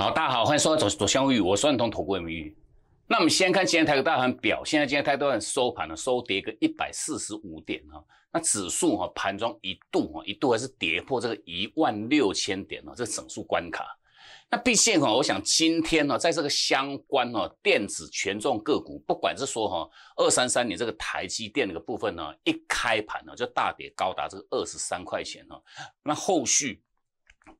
好，大家好，欢迎收看《左左香玉》，我是万通投顾委员玉。那我们先看今天台股大盘表，现在今天台股大盘收盘了，收跌个一百四十五点哈。那指数哈盘中一度哈一度还是跌破这个一万六千点哦，这整数关卡。那毕竟哈，我想今天呢，在这个相关哦电子权重个股，不管是说哈二三三年这个台积电那个部分呢，一开盘呢就大跌高达这个二十三块钱哈，那后续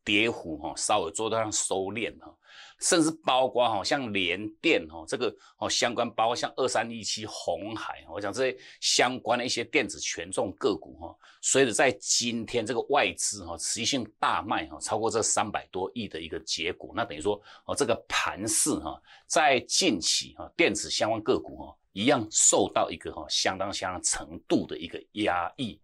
跌幅哈稍微做到让收敛哈。甚至包括哈，像联电哈，这个哦相关，包括像二三一七、红海，我想这些相关的一些电子权重个股哈，随着在今天这个外资哈持续性大卖哈，超过这三百多亿的一个结果，那等于说哦，这个盘势哈，在近期哈，电子相关个股哈，一样受到一个哈相当相当程度的一个压抑。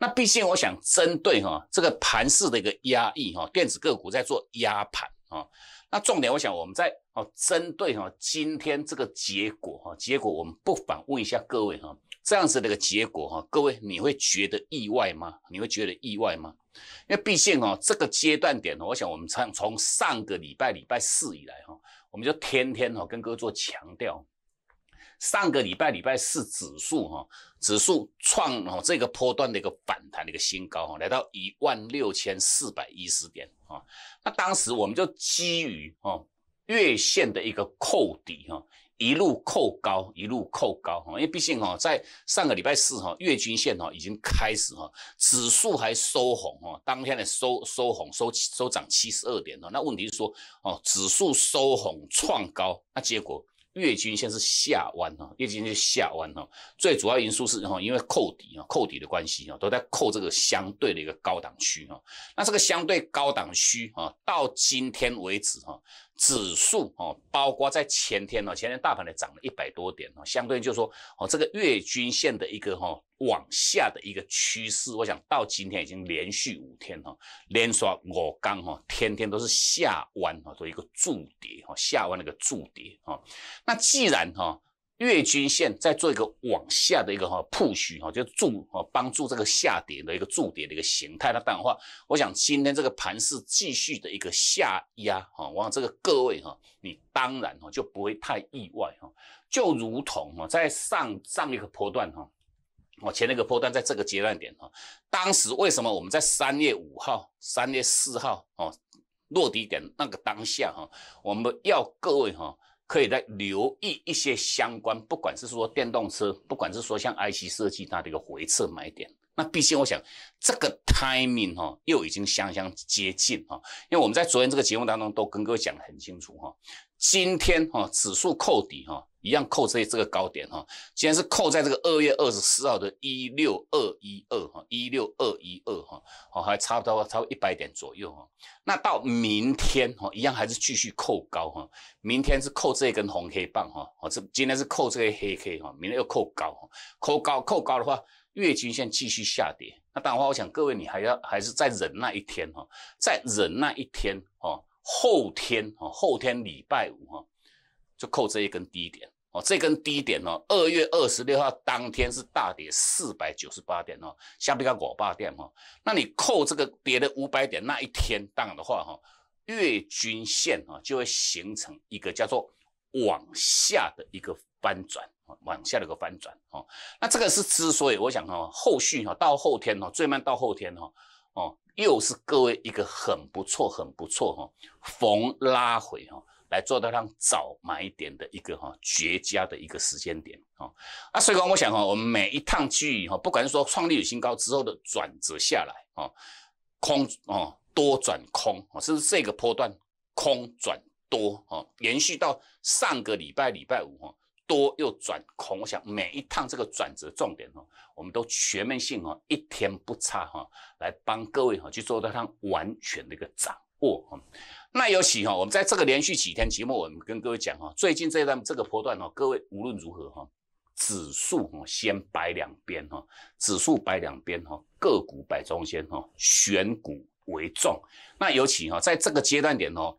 那毕竟我想针对哈这个盘势的一个压抑哈，电子个股在做压盘啊。那重点，我想我们在哦针对哈今天这个结果哈，结果我们不妨问一下各位哈，这样子的一个结果哈，各位你会觉得意外吗？你会觉得意外吗？因为毕竟哦这个阶段点，呢、我想我们从从上个礼拜礼拜四以来哈，我们就天天哈跟各位做强调。上个礼拜礼拜四，指数哈，指数创哦这个波段的一个反弹的一个新高哈，来到一万六千四百一十点哈。那当时我们就基于哦月线的一个扣底哈，一路扣高，一路扣高哈。因为毕竟哈在上个礼拜四哈，月均线哈已经开始哈，指数还收红哈，当天的收收红收收涨七十二点哈。那问题是说哦，指数收红创高，那结果。月均线是下弯哈，月均线是下弯哈，最主要因素是哈，因为扣底啊，扣底的关系啊，都在扣这个相对的一个高档区哈。那这个相对高档区啊，到今天为止哈，指数哦，包括在前天哦，前天大盘的涨了一百多点哦，相对就是说哦，这个月均线的一个哈往下的一个趋势，我想到今天已经连续五天哈，连刷五刚哈，天天都是下弯哈，做一个筑底。下弯那个筑底啊，那既然哈月均线在做一个往下的一个哈破徐哈，就助帮助这个下跌的一个筑底的一个形态。那当然话，我想今天这个盘是继续的一个下压哈、啊，往这个各位哈，你当然哈就不会太意外哈。就如同哈在上上一个波段哈，我前那个波段在这个阶段点哈，当时为什么我们在三月五号、三月四号哦？落地点那个当下哈，我们要各位哈可以来留意一些相关，不管是说电动车，不管是说像 IC 设计它的一个回撤买点，那毕竟我想这个 timing 哈又已经相相接近哈，因为我们在昨天这个节目当中都跟各位讲的很清楚哈，今天哈指数扣底哈。一样扣这这个高点哈，今天是扣在这个二月二十四号的一六二一二哈，一六二一二哈，好还差不多超一百点左右哈。那到明天哈，一样还是继续扣高哈。明天是扣这根红黑棒哈，好这今天是扣这个黑黑哈，明天又扣高，扣高扣高的话，月均线继续下跌。那当然话，我想各位你还要还是再忍耐一天哈，再忍耐一天哈，后天哈，后天礼拜五哈。就扣这一根低点哦，这根低点哦，二月二十六号当天是大跌四百九十八点哦，下面刚过八点哦，那你扣这个跌了五百点那一天当的话哈，月均线啊就会形成一个叫做往下的一个翻转啊，往下的一个翻转哦，那这个是之所以我想哦，后续哦到后天哦最慢到后天哦哦又是各位一个很不错很不错哈逢拉回哈。来做到让早买一点的一个哈绝佳的一个时间点啊啊，所以讲我想哈，我们每一趟去哈，不管是说创历史新高之后的转折下来啊，空哦多转空啊，甚至这个波段空转多啊，连续到上个礼拜礼拜五哈多又转空，我想每一趟这个转折重点哈，我们都全面性哈一天不差哈，来帮各位哈去做到它完全的一个掌握啊。那尤其哈，我们在这个连续几天节目，我们跟各位讲哈，最近这段这个波段哦，各位无论如何哈，指数哦先摆两边哈，指数摆两边哈，个股摆中间哈，选股为重。那尤其哈，在这个阶段点哦，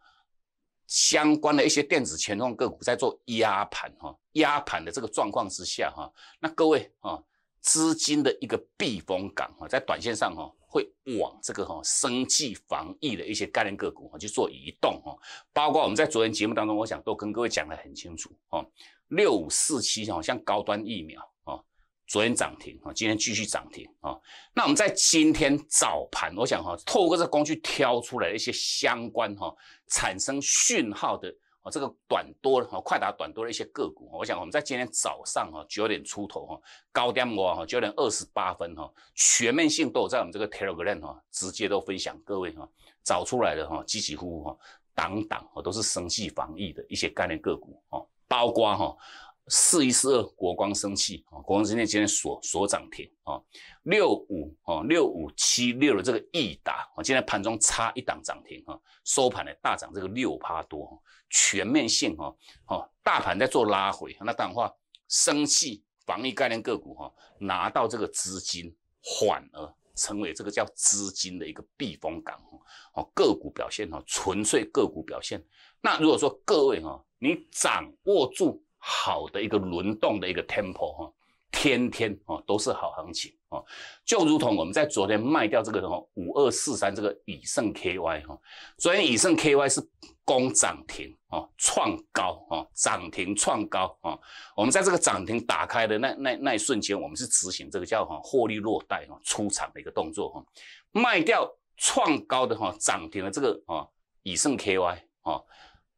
相关的一些电子权重个股在做压盘哈，压盘的这个状况之下哈，那各位啊，资金的一个避风港哈，在短线上哈。会往这个哈生计防疫的一些概念个股哈去做移动哈，包括我们在昨天节目当中，我想都跟各位讲的很清楚哈，六五四七哈像高端疫苗啊，昨天涨停啊，今天继续涨停啊。那我们在今天早盘，我想哈透过这工具挑出来一些相关哈产生讯号的。哦，这个短多哈，快打短多的一些个股，我想我们在今天早上哈九点出头哈高点我哈九点二十八分哈全面性都有在我们这个 Telegram 哈直接都分享各位哈找出来的哈几乎哈档档哈都是生息防疫的一些概念个股哈，包括哈。四一四二，国光生气啊，国光生技今天所所涨停啊，六五啊六五七六的这个益达啊，今天盘中差一档涨停啊，收盘呢大涨这个六趴多，全面性哈哦，大盘在做拉回，那当然话，生气防疫概念个股哈，拿到这个资金缓而成为这个叫资金的一个避风港哦，个股表现哈，纯粹个股表现，那如果说各位哈，你掌握住。好的一个轮动的一个 temple 哈，天天啊都是好行情啊，就如同我们在昨天卖掉这个什么五二四三这个以盛 ky 哈，昨天以盛 ky 是攻涨停啊，创高啊，涨停创高啊，我们在这个涨停打开的那那那一瞬间，我们是执行这个叫哈获利落袋哈出场的一个动作哈，卖掉创高的哈涨停的这个啊以盛 ky 啊，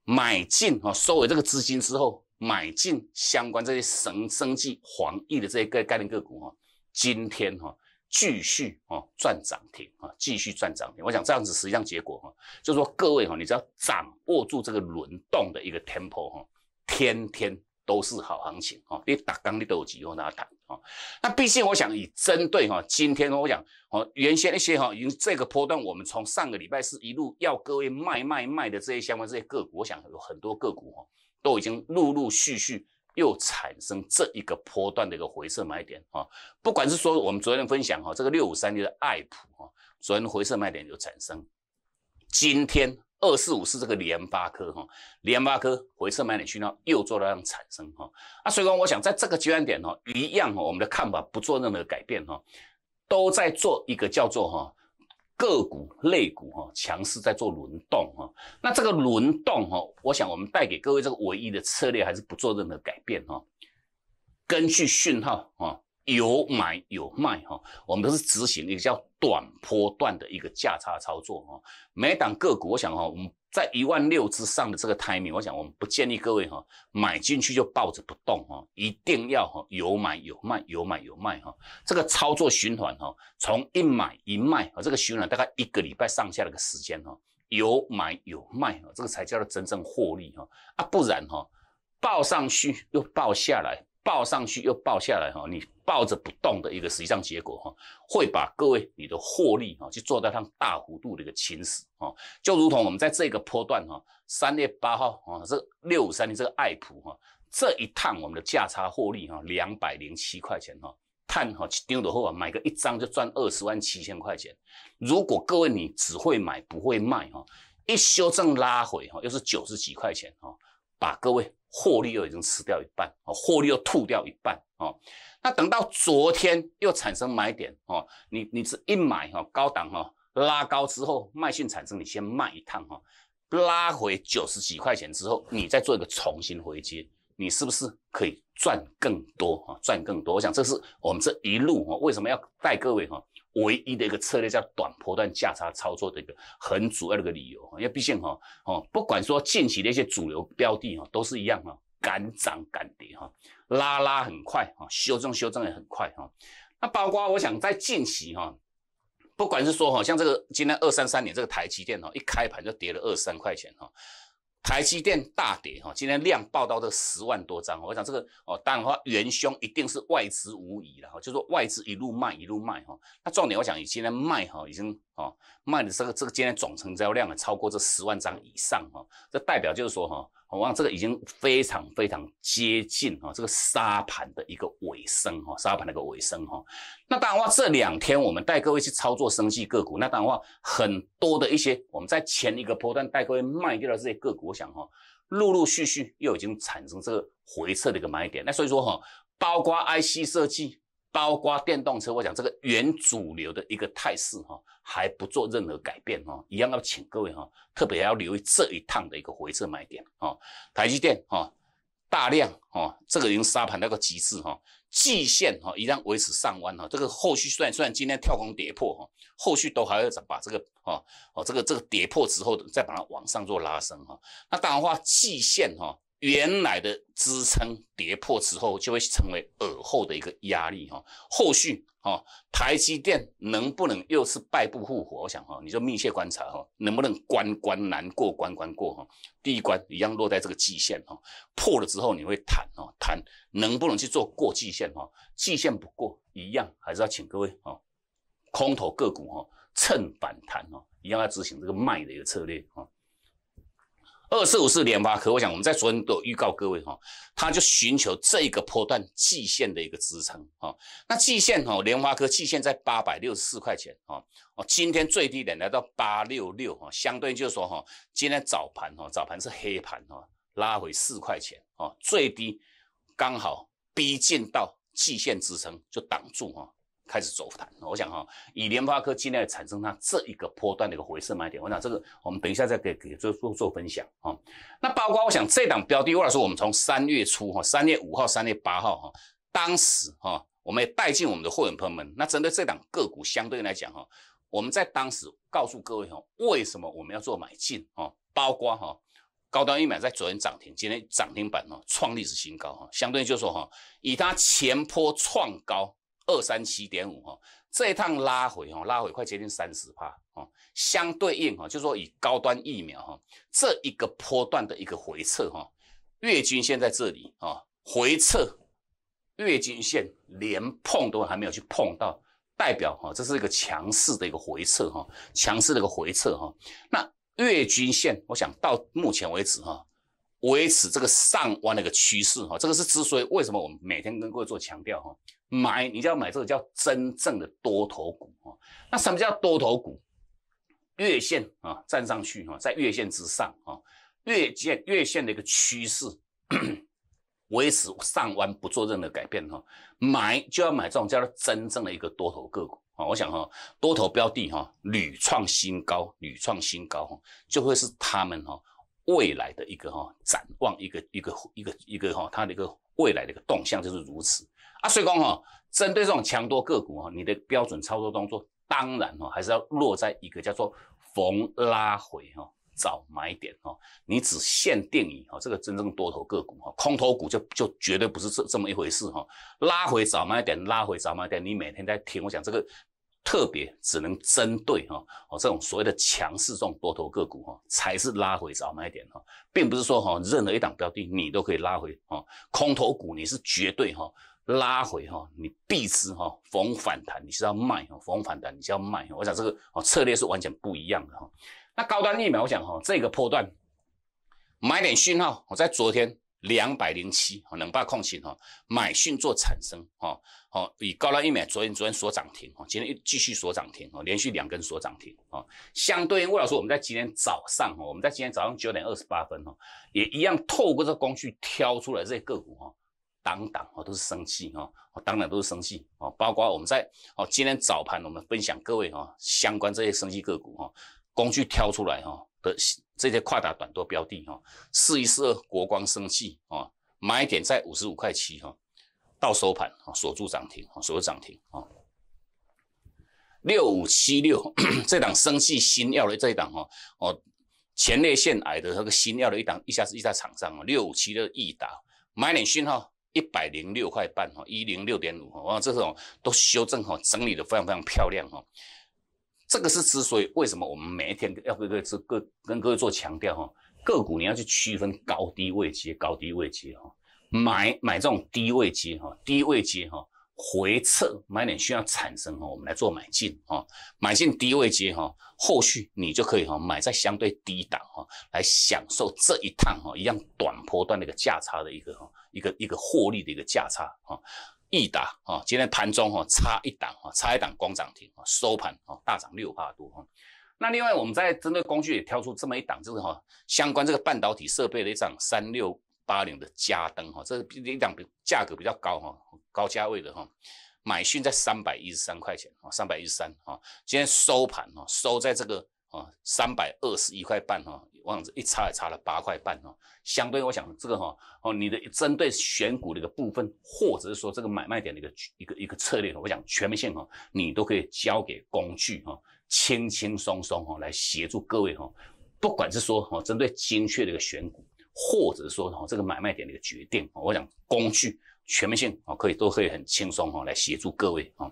买进啊收尾这个资金之后。买进相关这些神生技、黄奕的这些概概念个股啊，今天哈继续啊赚涨停啊，继续赚涨停。我想这样子实际上结果哈，就是说各位哈，你只要掌握住这个轮动的一个 tempo 哈，天天都是好行情啊。你打刚你都有机会拿谈啊。那毕竟我想以针对哈，今天我想哦，原先一些哈，已经这个波段我们从上个礼拜是一路要各位卖卖卖的这些相关这些个股，我想有很多个股哈。都已经陆陆续续又产生这一个波段的一个回撤买点啊，不管是说我们昨天分享哈，这个六五三六的爱普哈，昨天回撤买点就产生，今天二四五是这个联发科哈，联发科回撤买点去到又做了产生哈，啊，所以讲我想在这个阶段点哦，一样哦，我们的看法不做任何改变哈，都在做一个叫做哈。个股、类股哈，强势在做轮动哈，那这个轮动哈，我想我们带给各位这个唯一的策略还是不做任何改变哈，根据讯号啊。有买有卖哈，我们都是执行一个叫短波段的一个价差操作哈。每档个股，我想哈，我们在一万六之上的这个台面，我想我们不建议各位哈买进去就抱着不动哈，一定要哈有买有卖，有买有卖哈。这个操作循环哈，从一买一卖啊，这个循环大概一个礼拜上下的一个时间哈，有买有卖啊，这个才叫做真正获利哈。啊，不然哈，报上去又报下来。抱上去又抱下来哈，你抱着不动的一个实际上结果哈，会把各位你的获利哈，去做到上大幅度的一个侵蚀哈。就如同我们在这个波段哈，三月八号啊，这六五三零这个爱普哈，这一趟我们的价差获利哈，两百零七块钱哈，碳哈丢的货啊，买个一张就赚二十万七千块钱。如果各位你只会买不会卖哈，一修正拉回哈，又是九十几块钱哈。把各位获利又已经吃掉一半哦，获利又吐掉一半哦，那等到昨天又产生买点哦，你你是一买哈高档哈拉高之后卖讯产生，你先卖一趟哈，拉回九十几块钱之后，你再做一个重新回接，你是不是可以赚更多哦？赚更多？我想这是我们这一路哦，为什么要带各位哈？唯一的一个策略叫短波段价差操作的一个很主要的一个理由哈，因为毕竟哈哦，不管说近期的一些主流标的哈都是一样哈，敢涨敢跌哈，拉拉很快哈，修正修正也很快哈，那包括我想在近期哈，不管是说哈，像这个今天二三三年这个台积电哈，一开盘就跌了二三块钱哈。台积电大跌哈，今天量爆到这十万多张，我想这个哦，当然话元凶一定是外资无疑了哈，就说外资一路卖一路卖哈，那重点我想，你今天卖哈已经。哦，卖的这个这个今天总成交量啊超过这十万张以上哈，这代表就是说哈，我望这个已经非常非常接近哈，这个沙盘的一个尾声哈，沙盘的一个尾声哈。那当然话这两天我们带各位去操作升级个股，那当然话很多的一些我们在前一个波段带各位卖掉了这些个股，我想哈，陆陆续续又已经产生这个回撤的一个买点，那所以说哈，包括 IC 设计。包括电动车，我讲这个原主流的一个态势哈，还不做任何改变哈，一样要请各位哈，特别要留意这一趟的一个回撤买点哦。台积电哈，大量哈，这个已经杀盘到个极致哈，季线哈，一旦维持上弯哈，这个后续虽然虽然今天跳空跌破哈，后续都还要把这个哈哦这个这个跌破之后再把它往上做拉升哈。那当然话季线哈。原来的支撑跌破之后，就会成为耳后的一个压力哈。后续哈，台积电能不能又是败不复活？我想哈，你就密切观察哈，能不能关关难过关关过哈。第一关一样落在这个季线哈，破了之后你会弹啊弹，能不能去做过季线哈？季线不过一样，还是要请各位啊，空头个股哈，趁反弹哈，一样要执行这个卖的一个策略哈。二四五四联发科，我想我们在昨天都有预告各位哈，他就寻求这一个波段季线的一个支撑啊。那季线哈，联发科季线在八百六十四块钱啊，哦，今天最低点来到八六六哈，相对就是说哈，今天早盘哈，早盘是黑盘哈，拉回四块钱啊，最低刚好逼近到季线支撑就挡住哈。开始走反弹，我想哈，以联发科今天来产生它这一个波段的一个回升买点，我想这个我们等一下再给给做做做分享啊。那包括我想这档标的，或者说我们从三月初哈，三月五号、三月八号哈，当时哈，我们也带进我们的会员朋友们，那针对这档个股相对来讲哈，我们在当时告诉各位哈，为什么我们要做买进啊？包括哈，高端一买在昨天涨停，今天涨停板哦，创历史新高哈，相对就说哈，以它前坡创高。二三七点五哈，这一趟拉回哈，拉回快接近三十趴哈，相对应哈，就是说以高端疫苗哈，这一个波段的一个回撤哈，月均线在这里啊，回撤月均线连碰都还没有去碰到，代表哈，这是一个强势的一个回撤哈，强势的一个回撤哈，那月均线我想到目前为止哈，维持这个上弯的一个趋势哈，这个是之所以为什么我们每天跟各位做强调哈。买，你就要买这个叫真正的多头股啊。那什么叫多头股？月线啊，站上去哈，在月线之上啊，月线月线的一个趋势维持上弯，不做任何改变哈。买就要买这种叫做真正的一个多头个股啊。我想哈，多头标的哈，屡创新高，屡创新高，哈、就会是他们哈。未来的一个哈展望，一个一个一个一个哈，它的一个未来的一个动向就是如此啊。所以哥哈，针对这种强多个股哈，你的标准操作动作当然哈，还是要落在一个叫做逢拉回哈找买点哈。你只限定义哈，这个真正多头个股哈，空头股就就绝对不是这这么一回事哈。拉回找买点，拉回找买点，你每天在听我讲这个。特别只能针对哈哦这种所谓的强势这种多头个股哈，才是拉回早买点哈，并不是说哈任何一档标的你都可以拉回哈，空头股你是绝对哈拉回哈，你必知哈逢反弹你是要卖哈，逢反弹你是要卖哈，我想这个哦策略是完全不一样的哈。那高端疫苗，我想哈这个破段买点讯号，我在昨天。两百零七哦，两百空心哦，买讯做产生哦哦，以高了一买，昨天昨天锁涨停哦，今天又继续锁涨停哦，连续两根锁涨停哦。相对应魏老师，我们在今天早上哦，我们在今天早上九点二十八分哦，也一样透过这个工具挑出来这些个股哦，当当哦都是升息哦，当当都是生气哦，包括我们在哦今天早盘我们分享各位哦相关这些生息个股哦，工具挑出来哈的。这些跨打短多标的哈，试一试国光生技啊，买点在五十五块七哈，到收盘啊锁住涨停啊锁住涨停啊。六五七六 这档生技新药的这一档哈哦，前列腺癌的那个新药的一档，一下子一下厂商啊，六五七六一达买点讯号一百零六块半哈，一零六点五哈，哇，这种都修正哈，整理的非常非常漂亮哈。这个是之所以为什么我们每一天要跟各位、各跟各位做强调哈，个股你要去区分高低位阶、高低位阶哈，买买这种低位阶哈，低位阶哈，回撤买点需要产生哈，我们来做买进哈，买进低位阶哈，后续你就可以哈，买在相对低档哈，来享受这一趟哈，一样短波段的一个价差的一个哈一个一个获利的一个价差哈。一档啊，今天盘中哈差一档哈，差一档光涨停啊，收盘啊大涨六帕多哈。那另外我们在针对工具也挑出这么一档，就是哈相关这个半导体设备的一档三六八零的加灯哈，这一档价格比较高哈，高价位的哈，买讯在三百一十三块钱啊，三百一十三啊，今天收盘哈收在这个啊三百二十一块半哈。往子一差也差了八块半哦，相对我想这个哈哦，你的针对选股的一个部分，或者是说这个买卖点的一个一个一个策略，我想全面性哈，你都可以交给工具哈，轻轻松松哈来协助各位哈，不管是说哈针对精确的一个选股，或者说哈这个买卖点的一个决定，我想工具全面性啊，可以都可以很轻松哈来协助各位啊。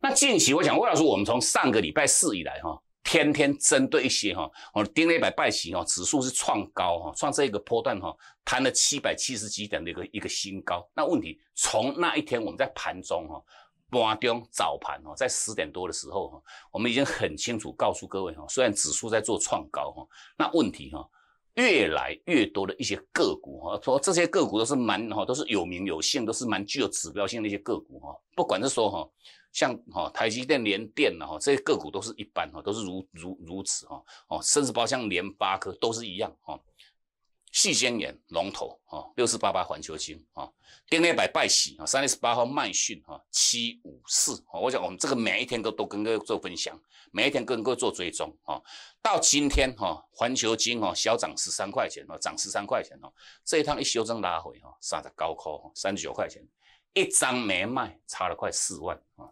那近期我想魏老师，我们从上个礼拜四以来哈。天天针对一些哈，我丁一百拜起哦，指数是创高哈，创这一个波段哈，弹了七百七十几点的一个一个新高。那问题从那一天我们在盘中哈，盘中早盘哈，在十点多的时候哈，我们已经很清楚告诉各位哈，虽然指数在做创高哈，那问题哈。越来越多的一些个股哈，说这些个股都是蛮哈，都是有名有姓，都是蛮具有指标性的一些个股哈。不管是说哈，像哈台积电、联电了哈，这些个股都是一般哈，都是如如如此哈。哦，甚至包括像联发科都是一样哈。细晶岩龙头啊，六四八八环球金啊，电力百拜喜啊，三月十八号麦讯啊，七五四啊，我想我们这个每一天都都跟各位做分享，每一天跟各位做追踪啊，到今天哈，环球金哈小涨十三块钱啊，涨十三块钱哦，这一趟一修正拉回啊，三十九块，三十九块钱一张没卖，差了快四万啊。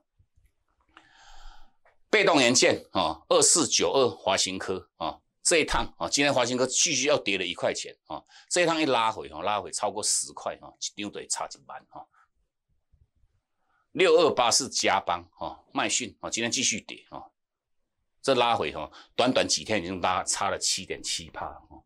被动元件啊，二四九二华新科啊。这一趟啊，今天华兴哥继续要跌了一块钱啊，这一趟一拉回哈，拉回超过十块哈，一又得差几万哈。六二八是加班哈，麦讯啊，今天继续跌啊，这拉回哈，短短几天已经拉差了七点七帕哈。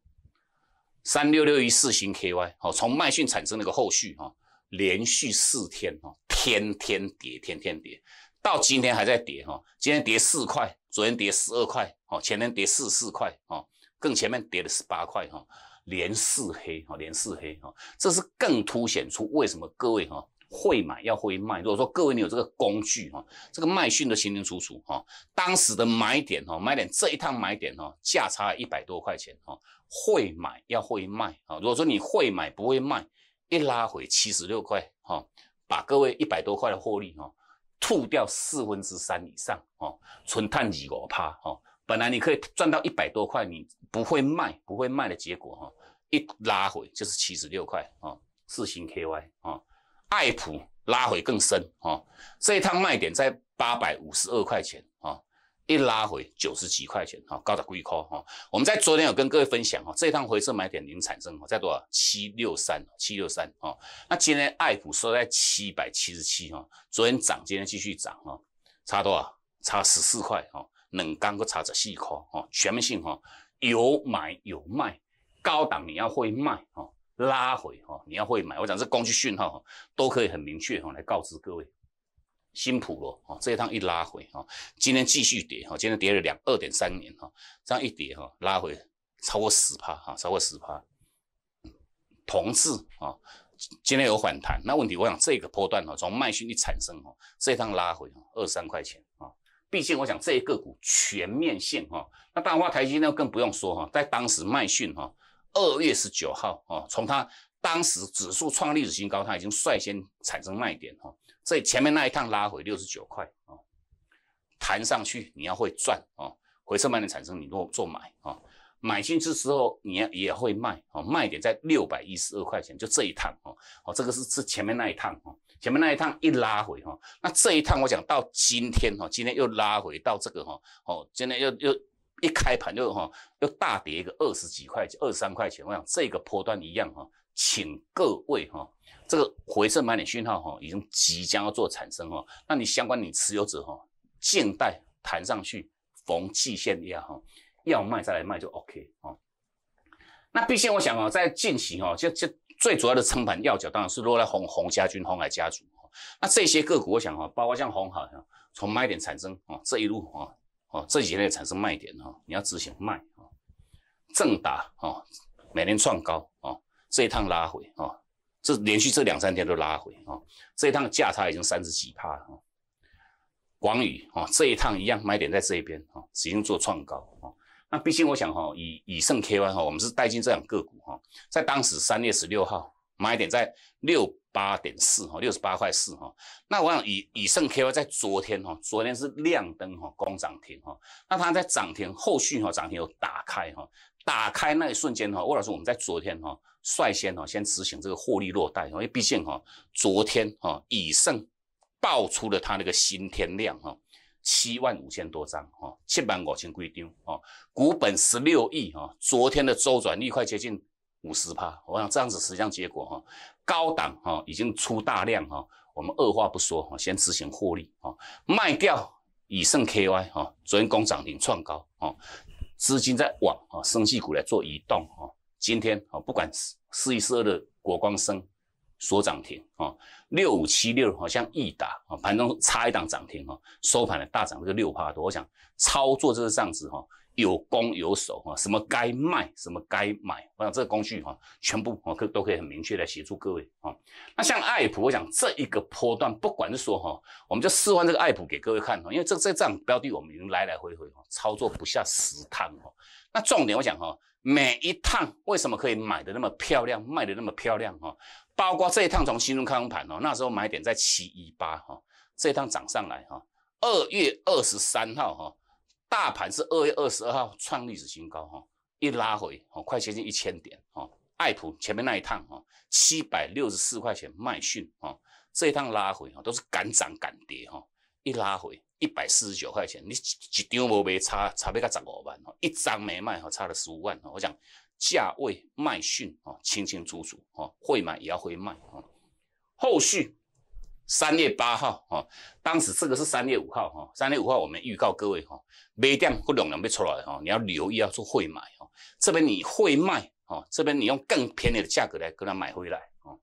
三六六一四星 KY 哈，从麦讯产生那个后续哈，连续四天哈，天天跌，天天跌，到今天还在跌哈，今天跌四块。昨天跌十二块，哦，前天跌四四块，哦，更前面跌了十八块，哈，连四黑，哈，连四黑，哈，这是更凸显出为什么各位哈会买要会卖。如果说各位你有这个工具，哈，这个卖讯的清清楚楚，哈，当时的买点，哈，买点这一趟买点，哈，价差一百多块钱，哈，会买要会卖，啊，如果说你会买不会卖，一拉回七十六块，哈，把各位一百多块的获利，哈。吐掉四分之三以上哦，纯碳基五怕哦，本来你可以赚到一百多块，你不会卖，不会卖的结果哦，一拉回就是七十六块哦，四星 KY 哦，爱普拉回更深哦，这一趟卖点在八百五十二块钱。一拉回九十几块钱哈，高的贵一扣哈。我们在昨天有跟各位分享哈，这趟回撤买点已经产生哈，在多少七六三七六三哈。那今天爱普收在七百七十七哈，昨天涨，今天继续涨哈，差多少？差十四块哈，冷钢都差着四块哈，全面性哈，有买有卖，高档你要会卖哈，拉回哈你要会买，我讲这工具讯号哈，都可以很明确哈来告知各位。新普罗啊，这一趟一拉回哈，今天继续跌哈，今天跌了两二点三元哈，这样一跌哈，拉回超过十帕哈，超过十帕。同志啊，今天有反弹，那问题我想这个波段哈，从卖讯一产生哈，这一趟拉回二三块钱啊，毕竟我想这一个股全面性哈，那大华台积呢更不用说哈，在当时卖讯哈二月十九号啊，从它。当时指数创历史新高，它已经率先产生卖点哈，所以前面那一趟拉回六十九块啊，弹上去你要会赚啊，回撤卖点产生，你如果做买啊，买进去之后你也会卖啊，卖点在六百一十二块钱，就这一趟啊，哦，这个是是前面那一趟啊，前面那一趟一拉回哈，那这一趟我想到今天哈，今天又拉回到这个哈，哦，今天又又一开盘就哈，又大跌一个二十几块，二十三块钱，我想这个波段一样哈。请各位哈，这个回撤买点讯号哈，已经即将要做产生哈，那你相关你持有者哈，静待弹上去逢季线压哈，要卖再来卖就 OK 哈。那毕竟我想哦，在近期哦，就就最主要的撑盘要角当然是落在红红家军、红海家族哈。那这些个股我想哈，包括像红海哈、从卖点产生啊，这一路啊，哦这几天也产生卖点哈，你要执行卖啊，正达哦，每年创高哦。这一趟拉回啊，这连续这两三天都拉回啊，这一趟价差已经三十几帕了啊。广宇啊，这一趟一样，买点在这一边啊，只用做创高啊。那毕竟我想哈，以以盛 KY 哈，我们是带进这两个股哈，在当时三月十六号买点在六八点四哈，六十八块四哈。那我想以以盛 KY 在昨天哈，昨天是亮灯哈，攻涨停哈，那它在涨停后续哈，涨停有打开哈。打开那一瞬间，哈，魏老师，我们在昨天，哈，率先，哈，先执行这个获利落袋，因为毕竟，哈，昨天，哈，以盛爆出了它那个新天量，哈，七万五千多张，哈，七万五千规定哈，股本十六亿，哈，昨天的周转率快接近五十趴，我想这样子，实际上结果，哈，高档，哈，已经出大量，哈，我们二话不说，哈，先执行获利，哈，卖掉以盛 KY，哈，昨天工涨停创高，哈。资金在往啊生息股来做移动啊，今天啊不管是四一四二的国光生，所涨停啊，六五七六好像易达啊盘中差一档涨停啊，收盘了大涨这个六帕多，我想操作就是这样子哈。有攻有守哈，什么该卖，什么该买，我想这个工具哈，全部我可都可以很明确的协助各位啊。那像爱普，我想这一个波段，不管是说哈，我们就示范这个爱普给各位看哈，因为这这这样标的，我们已经来来回回哈操作不下十趟哈。那重点，我想哈，每一趟为什么可以买的那么漂亮，卖的那么漂亮哈？包括这一趟从新农康盘哦，那时候买点在七一八哈，这一趟涨上来哈，二月二十三号哈。大盘是二月二十二号创历史新高哈，一拉回哦，快接近一千点哦。爱普前面那一趟哦，七百六十四块钱，卖讯哦，这一趟拉回哦，都是敢涨敢跌哈，一拉回一百四十九块钱，你一张无卖差，差别个十五万哦，一张没卖哦，差了十五万哦。我讲价位卖讯哦，清清楚楚哦，会买也要会卖哦。后续。三月八号，哈，当时这个是三月五号，哈，三月五号我们预告各位，哈，买点过两两要出来，哈，你要留意要做会买，哈，这边你会卖，哈，这边你用更便宜的价格来跟他买回来，哦，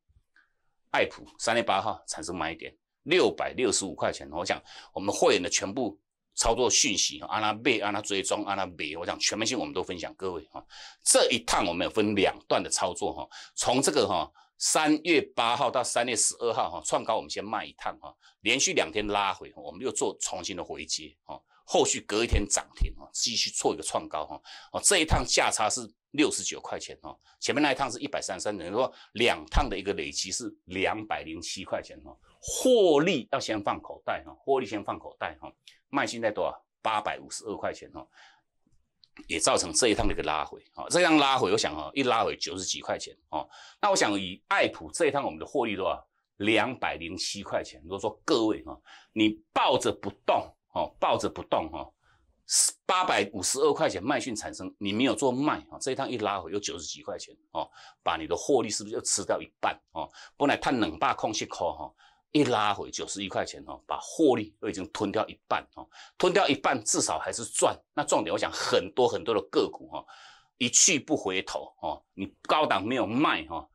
爱普三月八号产生买点六百六十五块钱，我想我们会员的全部操作讯息，阿拉贝阿拉追踪，阿拉背，我想全面性我们都分享各位，哈，这一趟我们有分两段的操作，哈，从这个，哈。三月八号到三月十二号哈，创高我们先卖一趟哈，连续两天拉回，我们又做重新的回接哈，后续隔一天涨停哈，继续做一个创高哈，哦这一趟价差是六十九块钱哈，前面那一趟是一百三十三，等于说两趟的一个累积是两百零七块钱哈，获利要先放口袋哈，获利先放口袋哈，卖现在多少？八百五十二块钱哈。也造成这一趟的一个拉回啊，这样拉回，我想啊，一拉回九十几块钱啊，那我想以爱普这一趟我们的获利多少？两百零七块钱。如果说各位哈，你抱着不动哦，抱着不动哈，八百五十二块钱麦讯产生，你没有做卖啊，这一趟一拉回又九十几块钱哦，把你的获利是不是就吃到一半哦？本来探冷霸空气抠哈。一拉回九十一块钱哦，把获利都已经吞掉一半哦，吞掉一半至少还是赚。那重点，我想很多很多的个股哈，一去不回头哦，你高档没有卖哈，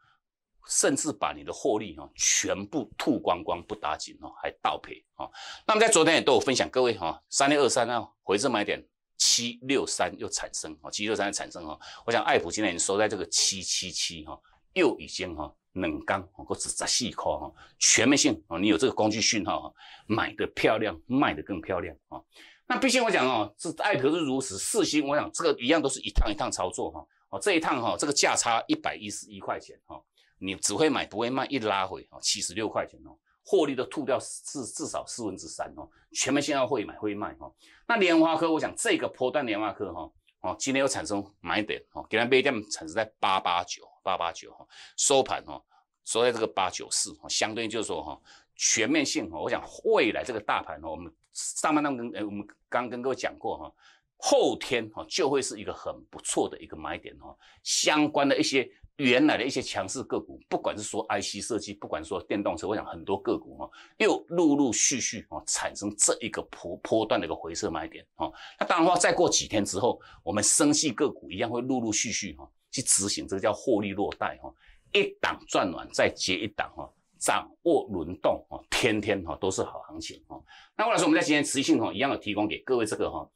甚至把你的获利哈全部吐光光，不打紧哦，还倒赔哦。那么在昨天也都有分享，各位哈，三六二三啊回这么一点，七六三又产生哦，七六三产生哦，我想爱普今经收在这个七七七哈，又已经哈。冷钢哦，我只在细看哈，全面性哦，你有这个工具讯号哈，买的漂亮，卖的更漂亮啊。那毕竟我讲哦，是艾特是如此，四星我想这个一样都是一趟一趟操作哈。哦，这一趟哈，这个价差一百一十一块钱哈，你只会买不会卖，一拉回哦，七十六块钱哦，获利都吐掉至至少四分之三哦，全面性会买会卖哈。那莲花科，我想这个波段莲花科哈。哦，今天又产生买点哦，今天买点产生在八八九，八八九哈，收盘哦收在这个八九四，相对就是说哈，全面性哈，我想未来这个大盘哦，我们上半段跟呃我们刚跟各位讲过哈，后天哈就会是一个很不错的一个买点哦，相关的一些。原来的一些强势个股，不管是说 IC 设计，不管说电动车，我想很多个股哈，又陆陆续续啊产生这一个波波段的一个回撤买点啊。那当然话，再过几天之后，我们升系个股一样会陆陆续续哈去执行，这个叫获利落袋哈，一档转暖再接一档哈，掌握轮动哈，天天哈都是好行情哈。那郭老师，我们在今天持续性哈一样的提供给各位这个哈。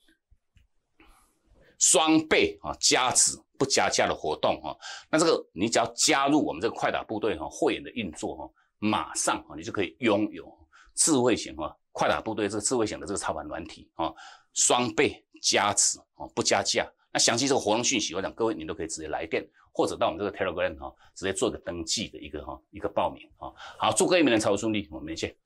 双倍啊，加值不加价的活动啊，那这个你只要加入我们这个快打部队哈，慧眼的运作哈，马上啊你就可以拥有智慧型哈，快打部队这个智慧型的这个操盘软体啊，双倍加值啊，不加价。那详细这个活动讯息，我讲各位你都可以直接来电或者到我们这个 Telegram 哈，直接做一个登记的一个哈一个报名哦。好，祝各位明天炒股顺利，我们明天见。